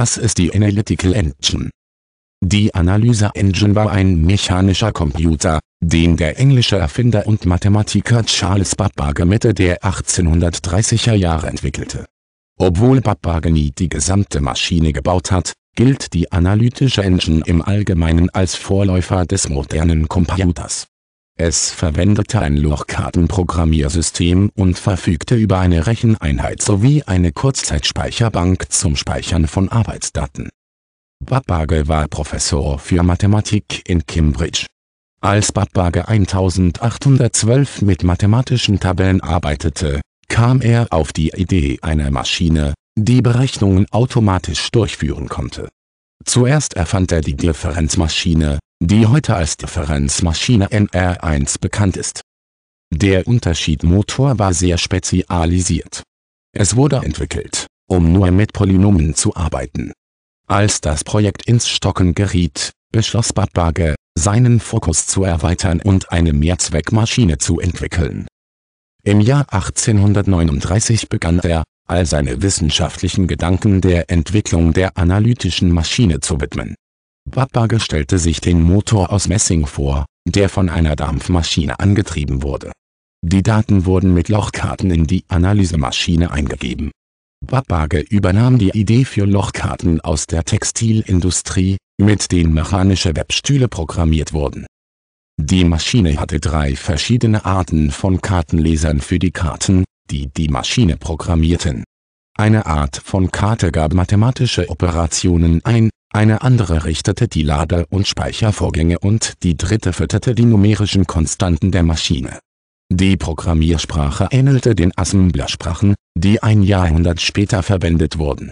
Was ist die Analytical Engine? Die Analyse Engine war ein mechanischer Computer, den der englische Erfinder und Mathematiker Charles Babbage Mitte der 1830er Jahre entwickelte. Obwohl Babbage nie die gesamte Maschine gebaut hat, gilt die analytische Engine im Allgemeinen als Vorläufer des modernen Computers es verwendete ein Lochkartenprogrammiersystem und verfügte über eine Recheneinheit sowie eine Kurzzeitspeicherbank zum Speichern von Arbeitsdaten. Babbage war Professor für Mathematik in Cambridge. Als Babbage 1812 mit mathematischen Tabellen arbeitete, kam er auf die Idee einer Maschine, die Berechnungen automatisch durchführen konnte. Zuerst erfand er die Differenzmaschine, die heute als Differenzmaschine NR1 bekannt ist. Der Unterschiedmotor war sehr spezialisiert. Es wurde entwickelt, um nur mit Polynomen zu arbeiten. Als das Projekt ins Stocken geriet, beschloss Babbage, seinen Fokus zu erweitern und eine Mehrzweckmaschine zu entwickeln. Im Jahr 1839 begann er, all seine wissenschaftlichen Gedanken der Entwicklung der analytischen Maschine zu widmen Papage stellte sich den Motor aus Messing vor, der von einer Dampfmaschine angetrieben wurde. Die Daten wurden mit Lochkarten in die Analysemaschine eingegeben. Papage übernahm die Idee für Lochkarten aus der Textilindustrie, mit denen mechanische Webstühle programmiert wurden. Die Maschine hatte drei verschiedene Arten von Kartenlesern für die Karten, die die Maschine programmierten. Eine Art von Karte gab mathematische Operationen ein, eine andere richtete die Lade und Speichervorgänge und die dritte fütterte die numerischen Konstanten der Maschine. Die Programmiersprache ähnelte den Assemblersprachen, die ein Jahrhundert später verwendet wurden.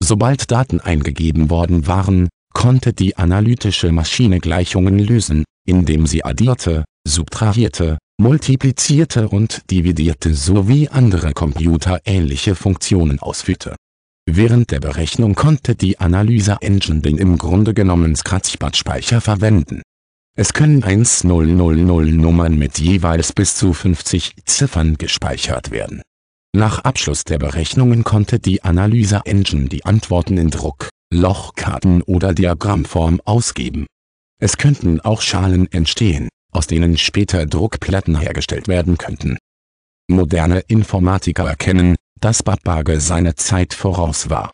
Sobald Daten eingegeben worden waren, konnte die analytische Maschine Gleichungen lösen, indem sie addierte, subtrahierte, multiplizierte und dividierte sowie andere computerähnliche Funktionen ausführte Während der Berechnung konnte die analyse Engine den im Grunde genommen Scratchpad-Speicher verwenden. Es können 1000 Nummern mit jeweils bis zu 50 Ziffern gespeichert werden. Nach Abschluss der Berechnungen konnte die analyse Engine die Antworten in Druck, Lochkarten oder Diagrammform ausgeben. Es könnten auch Schalen entstehen, aus denen später Druckplatten hergestellt werden könnten. Moderne Informatiker erkennen dass Babbage seiner Zeit voraus war.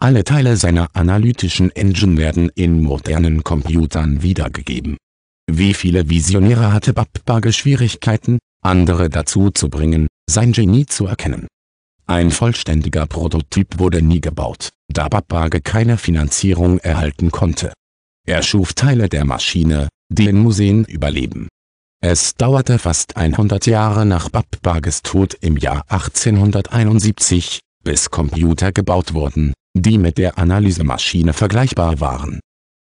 Alle Teile seiner analytischen Engine werden in modernen Computern wiedergegeben. Wie viele Visionäre hatte Babbage Schwierigkeiten, andere dazu zu bringen, sein Genie zu erkennen. Ein vollständiger Prototyp wurde nie gebaut, da Babbage keine Finanzierung erhalten konnte. Er schuf Teile der Maschine, die in Museen überleben es dauerte fast 100 Jahre nach Babbages Tod im Jahr 1871, bis Computer gebaut wurden, die mit der Analysemaschine vergleichbar waren